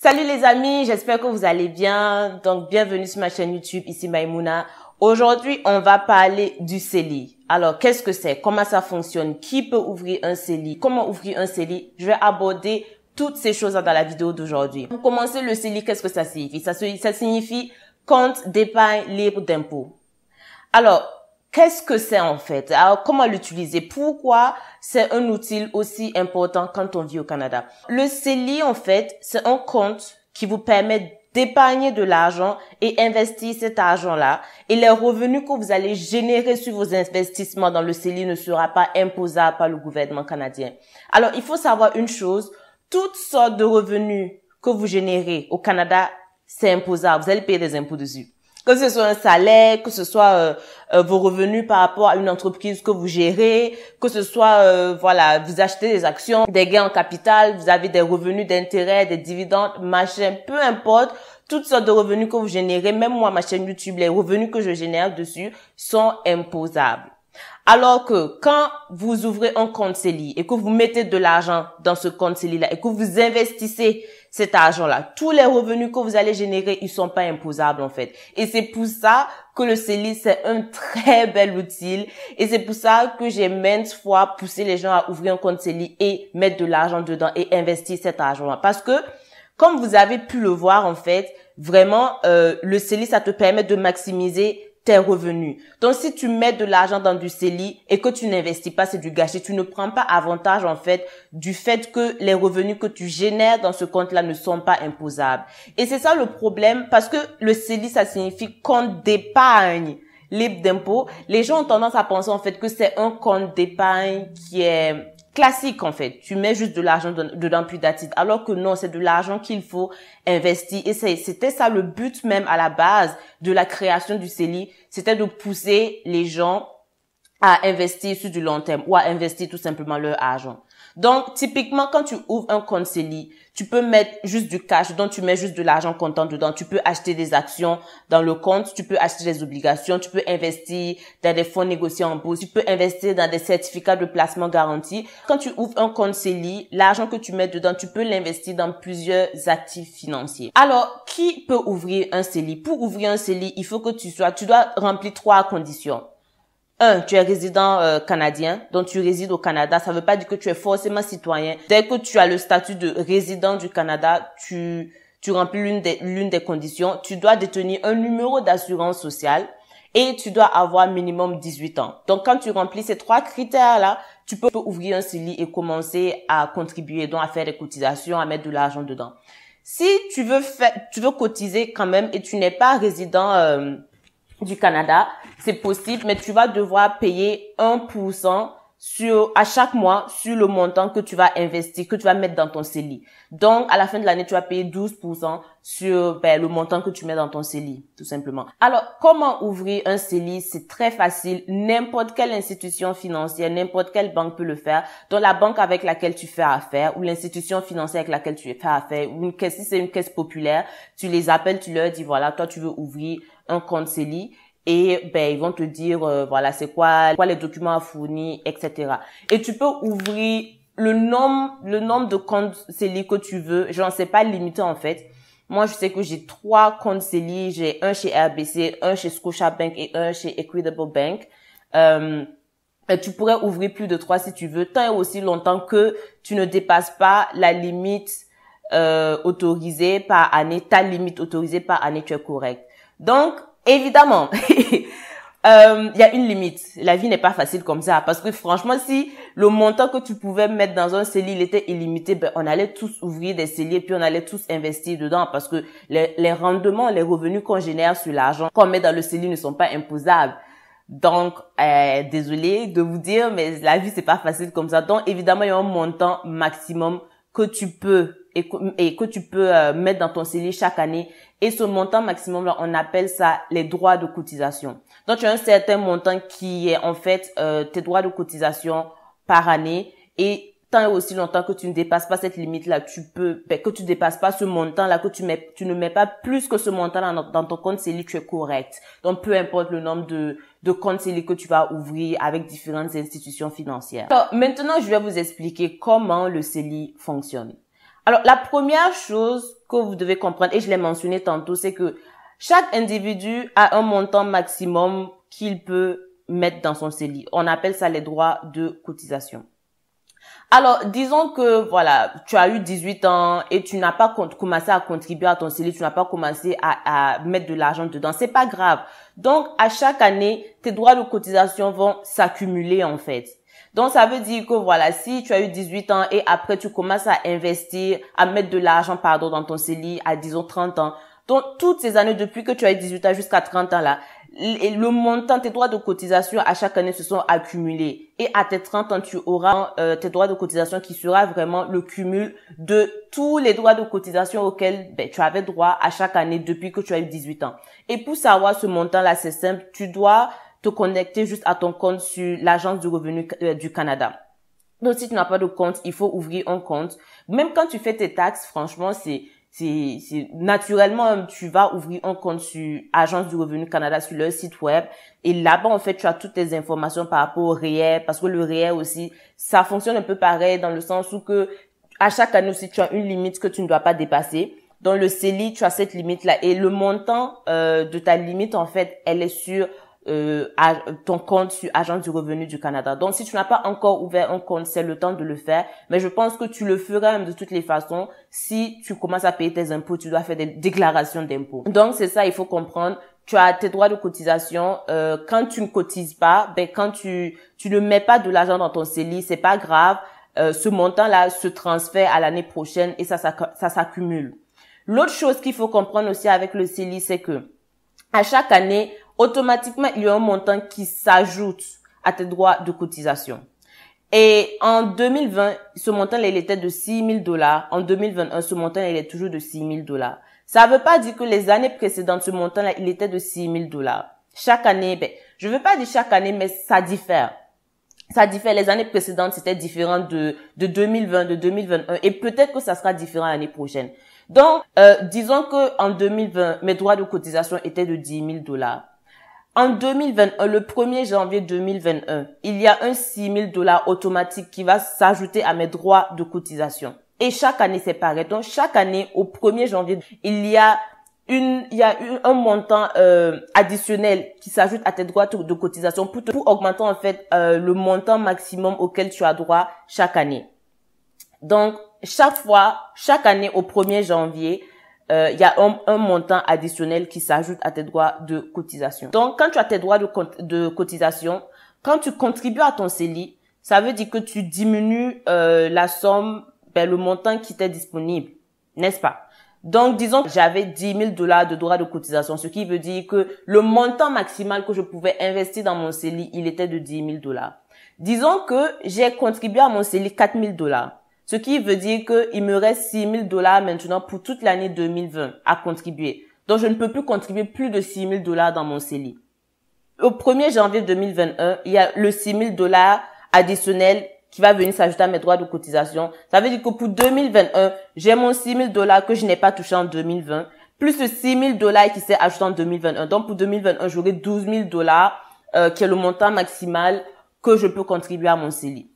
Salut les amis, j'espère que vous allez bien. Donc bienvenue sur ma chaîne YouTube, ici Maimouna. Aujourd'hui, on va parler du CELI. Alors, qu'est-ce que c'est Comment ça fonctionne Qui peut ouvrir un CELI Comment ouvrir un CELI Je vais aborder toutes ces choses dans la vidéo d'aujourd'hui. Pour commencer, le CELI, qu'est-ce que ça signifie ça, ça signifie compte d'épargne libre d'impôt. Alors, qu'est-ce que c'est en fait Alors, Comment l'utiliser Pourquoi c'est un outil aussi important quand on vit au Canada Le CELI, en fait, c'est un compte qui vous permet d'épargner de l'argent et investir cet argent-là. Et les revenus que vous allez générer sur vos investissements dans le CELI ne sera pas imposable par le gouvernement canadien. Alors, il faut savoir une chose, toutes sortes de revenus que vous générez au Canada, c'est imposable. Vous allez payer des impôts dessus que ce soit un salaire, que ce soit euh, euh, vos revenus par rapport à une entreprise que vous gérez, que ce soit euh, voilà, vous achetez des actions, des gains en capital, vous avez des revenus d'intérêt, des dividendes, machin, peu importe, toutes sortes de revenus que vous générez, même moi ma chaîne YouTube, les revenus que je génère dessus sont imposables. Alors que quand vous ouvrez un compte CELI et que vous mettez de l'argent dans ce compte CELI-là et que vous investissez cet argent-là, tous les revenus que vous allez générer, ils sont pas imposables en fait. Et c'est pour ça que le CELI, c'est un très bel outil. Et c'est pour ça que j'ai maintes fois poussé les gens à ouvrir un compte CELI et mettre de l'argent dedans et investir cet argent-là. Parce que, comme vous avez pu le voir en fait, vraiment, euh, le CELI, ça te permet de maximiser revenus. Donc si tu mets de l'argent dans du CELI et que tu n'investis pas, c'est du gâchis. Tu ne prends pas avantage en fait du fait que les revenus que tu génères dans ce compte-là ne sont pas imposables. Et c'est ça le problème parce que le CELI, ça signifie compte d'épargne libre d'impôt. Les gens ont tendance à penser en fait que c'est un compte d'épargne qui est classique en fait. Tu mets juste de l'argent dedans puis d'attitude. Alors que non, c'est de l'argent qu'il faut investir. Et c'était ça le but même à la base de la création du CELI. C'était de pousser les gens à investir sur du long terme ou à investir tout simplement leur argent. Donc, typiquement, quand tu ouvres un compte CELI, tu peux mettre juste du cash, donc tu mets juste de l'argent comptant dedans. Tu peux acheter des actions dans le compte, tu peux acheter des obligations, tu peux investir dans des fonds négociés en bourse, tu peux investir dans des certificats de placement garantis. Quand tu ouvres un compte CELI, l'argent que tu mets dedans, tu peux l'investir dans plusieurs actifs financiers. Alors, qui peut ouvrir un CELI? Pour ouvrir un CELI, il faut que tu sois, tu dois remplir trois conditions un, tu es résident euh, canadien, donc tu résides au Canada. Ça ne veut pas dire que tu es forcément citoyen. Dès que tu as le statut de résident du Canada, tu tu remplis l'une des l'une des conditions. Tu dois détenir un numéro d'assurance sociale et tu dois avoir minimum 18 ans. Donc quand tu remplis ces trois critères là, tu peux ouvrir un CELI et commencer à contribuer, donc à faire des cotisations, à mettre de l'argent dedans. Si tu veux faire, tu veux cotiser quand même et tu n'es pas résident euh, du Canada. C'est possible, mais tu vas devoir payer 1% sur, à chaque mois sur le montant que tu vas investir, que tu vas mettre dans ton CELI. Donc, à la fin de l'année, tu vas payer 12% sur ben, le montant que tu mets dans ton CELI, tout simplement. Alors, comment ouvrir un CELI C'est très facile. N'importe quelle institution financière, n'importe quelle banque peut le faire. Dans la banque avec laquelle tu fais affaire ou l'institution financière avec laquelle tu fais affaire ou une caisse, si c'est une caisse populaire, tu les appelles, tu leur dis, voilà, toi, tu veux ouvrir un compte CELI et ben ils vont te dire euh, voilà c'est quoi quoi les documents à fournir etc et tu peux ouvrir le nombre le nombre de comptes CELI que tu veux j'en sais pas limité en fait moi je sais que j'ai trois comptes CELI j'ai un chez RBC un chez Scotia Bank et un chez Equitable Bank euh, tu pourrais ouvrir plus de trois si tu veux tant et aussi longtemps que tu ne dépasses pas la limite euh, autorisée par année ta limite autorisée par année tu es correct donc, évidemment, euh, il y a une limite. La vie n'est pas facile comme ça. Parce que franchement, si le montant que tu pouvais mettre dans un CELI, il était illimité, ben, on allait tous ouvrir des CELI et puis on allait tous investir dedans parce que les, rendements, les revenus qu'on génère sur l'argent qu'on met dans le CELI ne sont pas imposables. Donc, euh, désolé de vous dire, mais la vie, c'est pas facile comme ça. Donc, évidemment, il y a un montant maximum que tu peux et que, tu peux euh, mettre dans ton CELI chaque année et ce montant maximum, on appelle ça les droits de cotisation. Donc, tu as un certain montant qui est en fait euh, tes droits de cotisation par année. Et tant et aussi longtemps que tu ne dépasses pas cette limite-là, tu peux, ben, que tu ne dépasses pas ce montant-là, que tu mets, tu ne mets pas plus que ce montant dans, ton compte CELI, tu es correct. Donc, peu importe le nombre de, de comptes CELI que tu vas ouvrir avec différentes institutions financières. maintenant, je vais vous expliquer comment le CELI fonctionne. Alors, la première chose que vous devez comprendre, et je l'ai mentionné tantôt, c'est que chaque individu a un montant maximum qu'il peut mettre dans son CELI. On appelle ça les droits de cotisation. Alors, disons que, voilà, tu as eu 18 ans et tu n'as pas commencé à contribuer à ton CELI, tu n'as pas commencé à, à mettre de l'argent dedans. C'est pas grave. Donc, à chaque année, tes droits de cotisation vont s'accumuler, en fait. Donc, ça veut dire que voilà, si tu as eu 18 ans et après tu commences à investir, à mettre de l'argent, pardon, dans ton CELI à disons 30 ans, donc toutes ces années depuis que tu as eu 18 ans jusqu'à 30 ans là, le montant, tes droits de cotisation à chaque année se sont accumulés. Et à tes 30 ans, tu auras euh, tes droits de cotisation qui sera vraiment le cumul de tous les droits de cotisation auxquels ben, tu avais droit à chaque année depuis que tu as eu 18 ans. Et pour savoir ce montant-là, c'est simple. Tu dois connecter juste à ton compte sur l'agence du revenu euh, du Canada. Donc si tu n'as pas de compte, il faut ouvrir un compte. Même quand tu fais tes taxes, franchement, c'est c'est naturellement tu vas ouvrir un compte sur Agence du Revenu Canada sur leur site web et là-bas en fait tu as toutes tes informations par rapport au REER parce que le REER aussi ça fonctionne un peu pareil dans le sens où que à chaque année aussi tu as une limite que tu ne dois pas dépasser. Dans le CELI, tu as cette limite là et le montant euh, de ta limite en fait, elle est sur à, euh, ton compte sur agent du revenu du Canada. Donc, si tu n'as pas encore ouvert un compte, c'est le temps de le faire. Mais je pense que tu le feras même de toutes les façons. Si tu commences à payer tes impôts, tu dois faire des déclarations d'impôts. Donc, c'est ça, il faut comprendre. Tu as tes droits de cotisation. Euh, quand tu ne cotises pas, ben, quand tu, tu ne mets pas de l'argent dans ton CELI, c'est pas grave. Euh, ce montant-là se transfère à l'année prochaine et ça, ça, ça s'accumule. L'autre chose qu'il faut comprendre aussi avec le CELI, c'est que à chaque année, automatiquement, il y a un montant qui s'ajoute à tes droits de cotisation. Et en 2020, ce montant, il était de 6 000 dollars. En 2021, ce montant, il est toujours de 6 000 dollars. Ça ne veut pas dire que les années précédentes, ce montant-là, il était de 6 000 dollars. Chaque année, ben, je ne veux pas dire chaque année, mais ça diffère. Ça diffère. Les années précédentes, c'était différent de, de 2020, de 2021. Et peut-être que ça sera différent l'année prochaine. Donc, euh, disons que en 2020, mes droits de cotisation étaient de 10 000 dollars. En 2021, le 1er janvier 2021, il y a un 6000 dollars automatique qui va s'ajouter à mes droits de cotisation. Et chaque année, c'est pareil. Donc, chaque année, au 1er janvier, il y a une, il y a eu un montant euh, additionnel qui s'ajoute à tes droits de cotisation pour, augmenter en fait euh, le montant maximum auquel tu as droit chaque année. Donc, chaque fois, chaque année au 1er janvier, euh, il y a un, un, montant additionnel qui s'ajoute à tes droits de cotisation. Donc, quand tu as tes droits de, cotisation, quand tu contribues à ton CELI, ça veut dire que tu diminues euh, la somme, ben, le montant qui t'est disponible, n'est-ce pas donc, disons que j'avais 10 000 dollars de droits de cotisation, ce qui veut dire que le montant maximal que je pouvais investir dans mon CELI, il était de 10 000 dollars. Disons que j'ai contribué à mon CELI 4 000 dollars. Ce qui veut dire qu'il me reste 6 000 dollars maintenant pour toute l'année 2020 à contribuer. Donc, je ne peux plus contribuer plus de 6 000 dollars dans mon CELI. Au 1er janvier 2021, il y a le 6 000 dollars additionnel qui va venir s'ajouter à mes droits de cotisation. Ça veut dire que pour 2021, j'ai mon 6 000 dollars que je n'ai pas touché en 2020, plus le 6 000 dollars qui s'est ajouté en 2021. Donc, pour 2021, j'aurai 12 000 dollars, euh, qui est le montant maximal que je peux contribuer à mon CELI.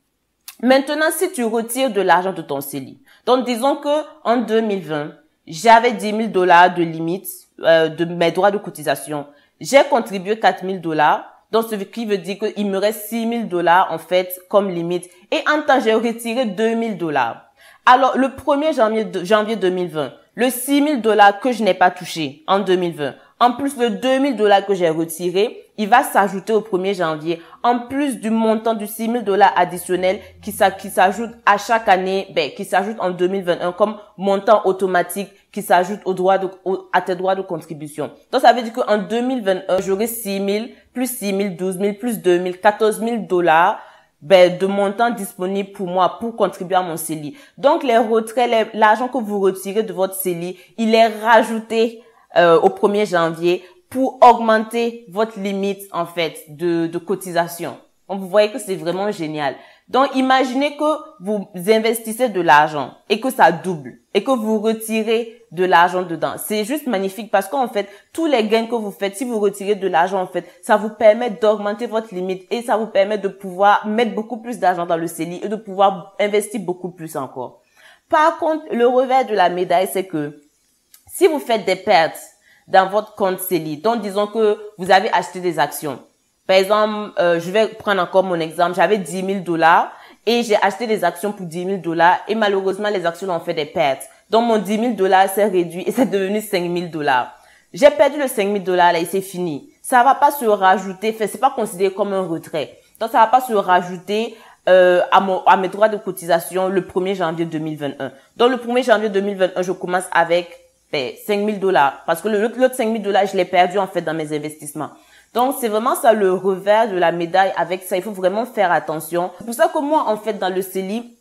Maintenant, si tu retires de l'argent de ton CELI, donc disons que en 2020, j'avais 10 000 dollars de limite euh, de mes droits de cotisation. J'ai contribué 4 000 dollars, donc ce qui veut dire qu'il me reste 6 000 dollars en fait comme limite. Et en temps, j'ai retiré 2 000 dollars. Alors, le 1er janvier, 2020, le 6 000 dollars que je n'ai pas touché en 2020, en plus de 2000 dollars que j'ai retiré, il va s'ajouter au 1er janvier. En plus du montant du 6000 dollars additionnel qui s'ajoute à chaque année, ben, qui s'ajoute en 2021 comme montant automatique qui s'ajoute au droit à tes droits de contribution. Donc, ça veut dire qu'en 2021, j'aurai 6000 plus 6000, 12000 plus 2000, 14000 dollars ben, de montant disponible pour moi pour contribuer à mon CELI. Donc, les retraits, l'argent que vous retirez de votre CELI, il est rajouté euh, au 1er janvier pour augmenter votre limite en fait de, de cotisation. Donc vous voyez que c'est vraiment génial. Donc imaginez que vous investissez de l'argent et que ça double et que vous retirez de l'argent dedans. C'est juste magnifique parce qu'en fait, tous les gains que vous faites, si vous retirez de l'argent, en fait, ça vous permet d'augmenter votre limite et ça vous permet de pouvoir mettre beaucoup plus d'argent dans le CELI et de pouvoir investir beaucoup plus encore. Par contre, le revers de la médaille, c'est que si vous faites des pertes dans votre compte CELI, donc disons que vous avez acheté des actions. Par exemple, euh, je vais prendre encore mon exemple. J'avais 10 000 dollars et j'ai acheté des actions pour 10 000 dollars et malheureusement, les actions ont fait des pertes. Donc, mon 10 000 dollars s'est réduit et c'est devenu 5 000 dollars. J'ai perdu le 5 000 dollars là et c'est fini. Ça va pas se rajouter, fait, c'est pas considéré comme un retrait. Donc, ça va pas se rajouter euh, à, à mes droits de cotisation le 1er janvier 2021. Donc, le 1er janvier 2021, je commence avec 5 ben, 5000 dollars. Parce que l'autre 5000 dollars, je l'ai perdu en fait dans mes investissements. Donc c'est vraiment ça le revers de la médaille avec ça. Il faut vraiment faire attention. C'est pour ça que moi en fait dans le CELI,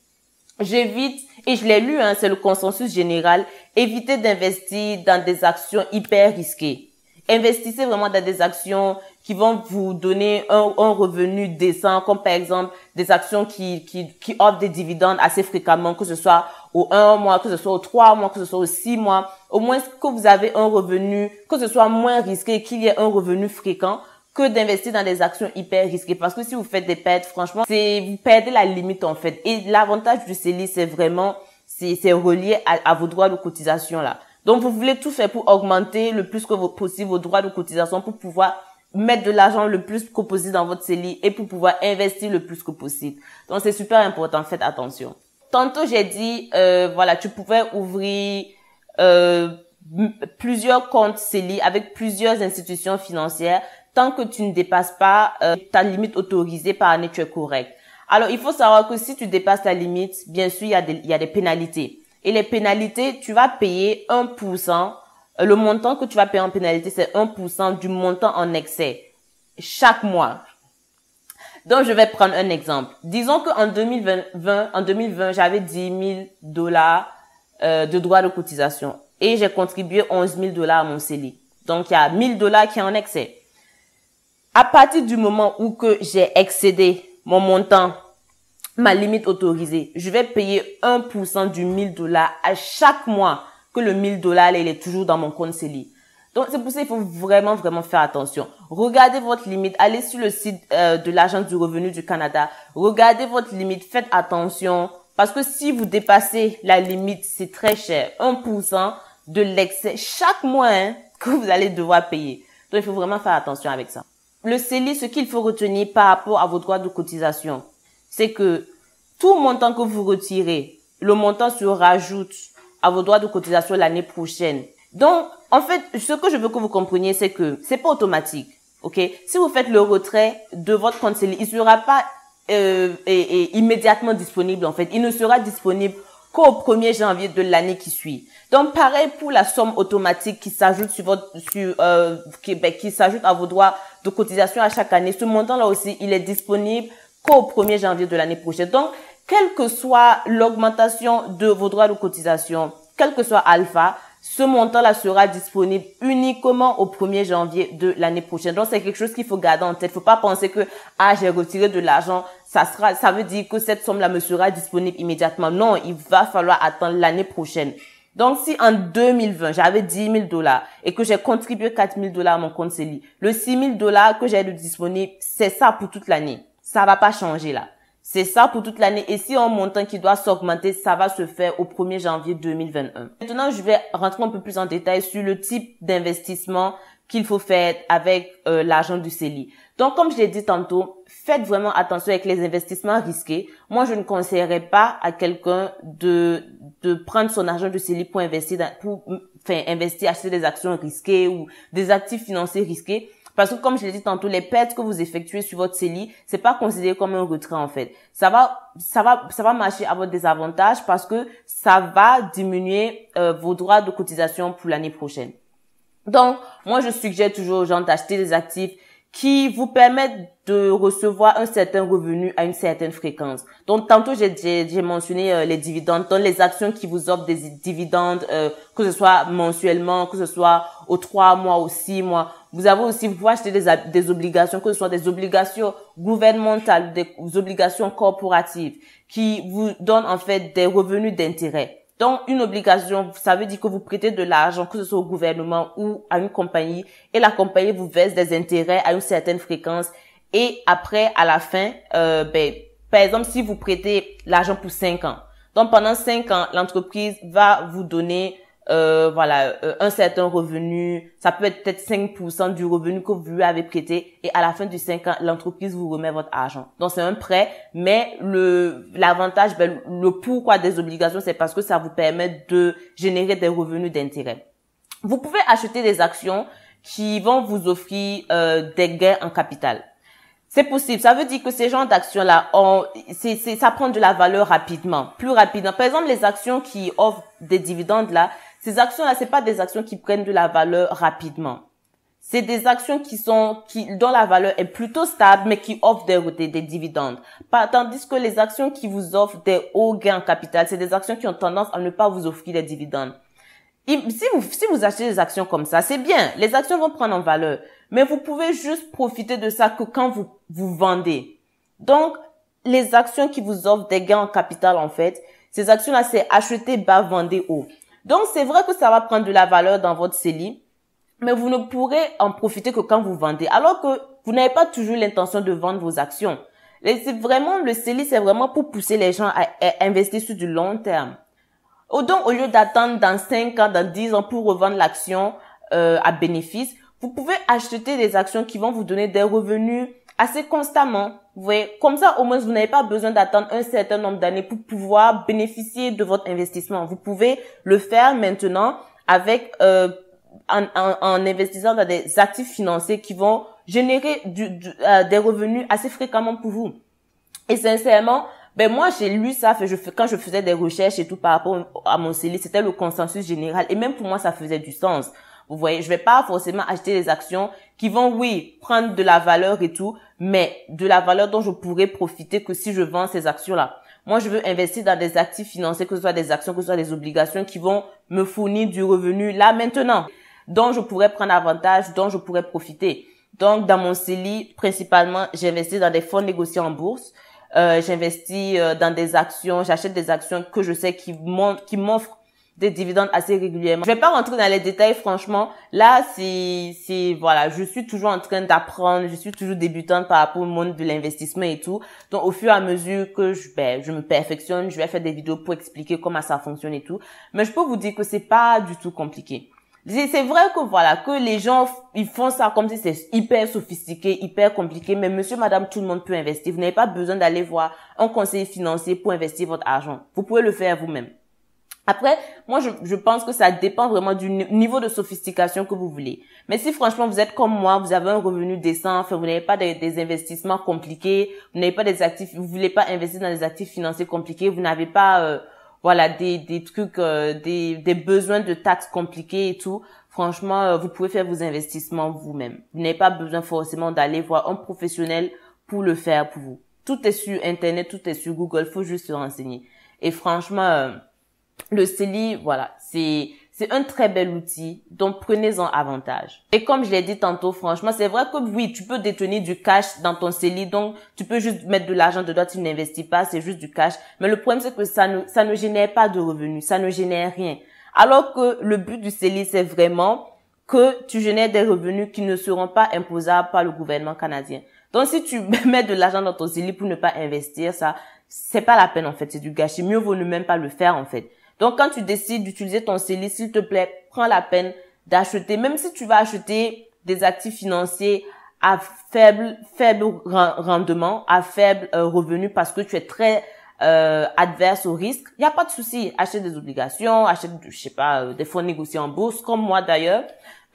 j'évite, et je l'ai lu, hein, c'est le consensus général, éviter d'investir dans des actions hyper risquées. Investissez vraiment dans des actions qui vont vous donner un, un revenu décent, comme par exemple des actions qui, qui, qui offrent des dividendes assez fréquemment, que ce soit au un mois, que ce soit au trois mois, que ce soit au six mois, au moins que vous avez un revenu, que ce soit moins risqué, qu'il y ait un revenu fréquent que d'investir dans des actions hyper risquées parce que si vous faites des pertes, franchement, c'est vous perdez la limite en fait. Et l'avantage du CELI, c'est vraiment c'est relié à, vos droits de cotisation là. Donc vous voulez tout faire pour augmenter le plus que possible vos droits de cotisation pour pouvoir mettre de l'argent le plus que possible dans votre CELI et pour pouvoir investir le plus que possible. Donc c'est super important, faites attention tantôt j'ai dit euh, voilà tu pouvais ouvrir euh, plusieurs comptes CELI avec plusieurs institutions financières tant que tu ne dépasses pas euh, ta limite autorisée par année tu es correct alors il faut savoir que si tu dépasses ta limite bien sûr il y a il y a des pénalités et les pénalités tu vas payer 1% le montant que tu vas payer en pénalité c'est 1% du montant en excès chaque mois donc, je vais prendre un exemple. Disons qu'en 2020, en 2020, j'avais 10 000 dollars euh, de droits de cotisation et j'ai contribué 11 000 dollars à mon CELI. Donc, il y a 1 dollars qui est en excès. À partir du moment où j'ai excédé mon montant, ma limite autorisée, je vais payer 1% du 1 dollars à chaque mois que le 1 dollars, est toujours dans mon compte CELI. Donc, c'est pour ça qu'il faut vraiment, vraiment faire attention. Regardez votre limite. Allez sur le site euh, de l'Agence du revenu du Canada. Regardez votre limite. Faites attention. Parce que si vous dépassez la limite, c'est très cher. 1% de l'excès chaque mois hein, que vous allez devoir payer. Donc, il faut vraiment faire attention avec ça. Le CELI, ce qu'il faut retenir par rapport à vos droits de cotisation, c'est que tout montant que vous retirez, le montant se rajoute à vos droits de cotisation l'année prochaine. Donc, en fait, ce que je veux que vous compreniez, c'est que ce c'est pas automatique. OK Si vous faites le retrait de votre compte il ne sera pas euh, immédiatement disponible en fait. Il ne sera disponible qu'au 1er janvier de l'année qui suit. Donc pareil pour la somme automatique qui s'ajoute sur euh, qui, ben, qui s'ajoute à vos droits de cotisation à chaque année. Ce montant là aussi, il est disponible qu'au 1er janvier de l'année prochaine. Donc quelle que soit l'augmentation de vos droits de cotisation, quel que soit alpha, ce montant-là sera disponible uniquement au 1er janvier de l'année prochaine. Donc, c'est quelque chose qu'il faut garder en tête. Il Faut pas penser que, ah, j'ai retiré de l'argent. Ça sera, ça veut dire que cette somme-là me sera disponible immédiatement. Non, il va falloir attendre l'année prochaine. Donc, si en 2020, j'avais 10 000 dollars et que j'ai contribué 4 000 dollars à mon compte CELI, le 6 000 dollars que j'ai de disponible, c'est ça pour toute l'année. Ça va pas changer là. C'est ça pour toute l'année. Et si un montant qui doit s'augmenter, ça va se faire au 1er janvier 2021. Maintenant, je vais rentrer un peu plus en détail sur le type d'investissement qu'il faut faire avec euh, l'argent du CELI. Donc, comme je l'ai dit tantôt, faites vraiment attention avec les investissements risqués. Moi, je ne conseillerais pas à quelqu'un de, de prendre son argent du CELI pour investir, pour, enfin, investir, acheter des actions risquées ou des actifs financiers risqués parce que comme je l'ai dit tantôt, les pertes que vous effectuez sur votre CELI, c'est pas considéré comme un retrait en fait. Ça va, ça va, ça va marcher à votre désavantage parce que ça va diminuer euh, vos droits de cotisation pour l'année prochaine. Donc, moi je suggère toujours aux gens d'acheter des actifs qui vous permettent de recevoir un certain revenu à une certaine fréquence. Donc, tantôt, j'ai mentionné euh, les dividendes, donc les actions qui vous offrent des dividendes, euh, que ce soit mensuellement, que ce soit aux trois mois, ou six mois. Vous avez aussi, vous pouvez acheter des, obligations, que ce soit des obligations gouvernementales, des obligations corporatives, qui vous donnent en fait des revenus d'intérêt. Donc, une obligation, ça veut dire que vous prêtez de l'argent, que ce soit au gouvernement ou à une compagnie, et la compagnie vous verse des intérêts à une certaine fréquence. Et après, à la fin, euh, ben, par exemple, si vous prêtez l'argent pour cinq ans, donc pendant cinq ans, l'entreprise va vous donner euh, voilà, euh, un certain revenu, ça peut être peut-être 5% du revenu que vous lui avez prêté et à la fin du 5 ans, l'entreprise vous remet votre argent. Donc c'est un prêt, mais le l'avantage, ben, le pourquoi des obligations, c'est parce que ça vous permet de générer des revenus d'intérêt. Vous pouvez acheter des actions qui vont vous offrir euh, des gains en capital. C'est possible. Ça veut dire que ces genres d'actions-là, ont c'est, ça prend de la valeur rapidement, plus rapidement. Par exemple, les actions qui offrent des dividendes là, ces actions-là, c'est pas des actions qui prennent de la valeur rapidement. C'est des actions qui sont, qui, dont la valeur est plutôt stable, mais qui offrent des, des, dividendes. tandis que les actions qui vous offrent des hauts gains en capital, c'est des actions qui ont tendance à ne pas vous offrir des dividendes. si vous, si vous achetez des actions comme ça, c'est bien. Les actions vont prendre en valeur. Mais vous pouvez juste profiter de ça que quand vous, vous vendez. Donc, les actions qui vous offrent des gains en capital, en fait, ces actions-là, c'est acheter bas, vendez haut. Donc, c'est vrai que ça va prendre de la valeur dans votre CELI, mais vous ne pourrez en profiter que quand vous vendez, alors que vous n'avez pas toujours l'intention de vendre vos actions. C'est vraiment, le CELI, c'est vraiment pour pousser les gens à, investir sur du long terme. Oh, donc, au lieu d'attendre dans 5 ans, dans 10 ans pour revendre l'action euh, à bénéfice, vous pouvez acheter des actions qui vont vous donner des revenus assez constamment. Vous voyez, comme ça, au moins, vous n'avez pas besoin d'attendre un certain nombre d'années pour pouvoir bénéficier de votre investissement. Vous pouvez le faire maintenant avec euh, en, investissant dans des actifs financiers qui vont générer euh, des revenus assez fréquemment pour vous. Et sincèrement, ben moi j'ai lu ça, je, quand je faisais des recherches et tout par rapport à mon CELI, c'était le consensus général. Et même pour moi, ça faisait du sens. Vous voyez, je vais pas forcément acheter des actions qui vont, oui, prendre de la valeur et tout, mais de la valeur dont je pourrais profiter que si je vends ces actions-là. Moi, je veux investir dans des actifs financiers, que ce soit des actions, que ce soit des obligations qui vont me fournir du revenu là maintenant, dont je pourrais prendre avantage, dont je pourrais profiter. Donc, dans mon CELI, principalement, j'investis dans des fonds négociés en bourse. Euh, j'investis euh, dans des actions, j'achète des actions que je sais qui m'offrent des dividendes assez régulièrement. Je vais pas rentrer dans les détails, franchement. Là, c'est, c'est, voilà, je suis toujours en train d'apprendre, je suis toujours débutante par rapport au monde de l'investissement et tout. Donc, au fur et à mesure que je, ben, je me perfectionne, je vais faire des vidéos pour expliquer comment ça fonctionne et tout. Mais je peux vous dire que c'est pas du tout compliqué. C'est vrai que voilà, que les gens, ils font ça comme si c'est hyper sophistiqué, hyper compliqué, mais monsieur, madame, tout le monde peut investir. Vous n'avez pas besoin d'aller voir un conseiller financier pour investir votre argent. Vous pouvez le faire vous-même. Après, moi, je, pense que ça dépend vraiment du niveau de sophistication que vous voulez. Mais si franchement, vous êtes comme moi, vous avez un revenu décent, enfin, vous n'avez pas des, investissements compliqués, vous n'avez pas des actifs, vous voulez pas investir dans des actifs financiers compliqués, vous n'avez pas, euh, voilà, des, des trucs, euh, des, des besoins de taxes compliqués et tout, franchement, euh, vous pouvez faire vos investissements vous-même. Vous, n'avez pas besoin forcément d'aller voir un professionnel pour le faire pour vous. Tout est sur Internet, tout est sur Google, faut juste se renseigner. Et franchement le CELI, voilà, c'est c'est un très bel outil, donc prenez-en avantage. Et comme je l'ai dit tantôt, franchement, c'est vrai que oui, tu peux détenir du cash dans ton CELI, donc tu peux juste mettre de l'argent dedans, tu n'investis pas, c'est juste du cash. Mais le problème, c'est que ça ne, ça ne génère pas de revenus, ça ne génère rien. Alors que le but du CELI, c'est vraiment que tu génères des revenus qui ne seront pas imposables par le gouvernement canadien. Donc si tu mets de l'argent dans ton CELI pour ne pas investir, ça, c'est pas la peine en fait, c'est du gâchis. Mieux vaut ne même pas le faire en fait. Donc quand tu décides d'utiliser ton CELI, s'il te plaît, prends la peine d'acheter, même si tu vas acheter des actifs financiers à faible faible rendement, à faible euh, revenu parce que tu es très euh, adverse au risque, il n'y a pas de souci. Achète des obligations, achète, je sais pas, euh, des fonds négociés en bourse, comme moi d'ailleurs.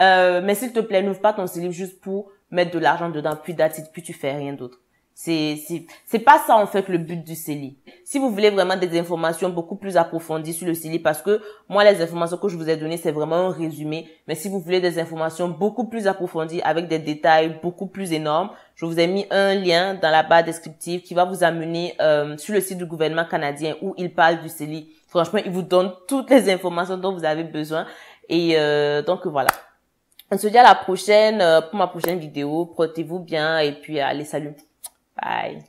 mais s'il te plaît, n'ouvre pas ton CELI juste pour mettre de l'argent dedans, puis d'attitude, puis tu fais rien d'autre. C'est c'est pas ça en fait le but du CELI. Si vous voulez vraiment des informations beaucoup plus approfondies sur le CELI, parce que moi les informations que je vous ai données c'est vraiment un résumé, mais si vous voulez des informations beaucoup plus approfondies avec des détails beaucoup plus énormes, je vous ai mis un lien dans la barre descriptive qui va vous amener euh, sur le site du gouvernement canadien où il parle du CELI. Franchement, il vous donne toutes les informations dont vous avez besoin et euh, donc voilà. On se dit à la prochaine euh, pour ma prochaine vidéo. protégez vous bien et puis allez salut. Bye.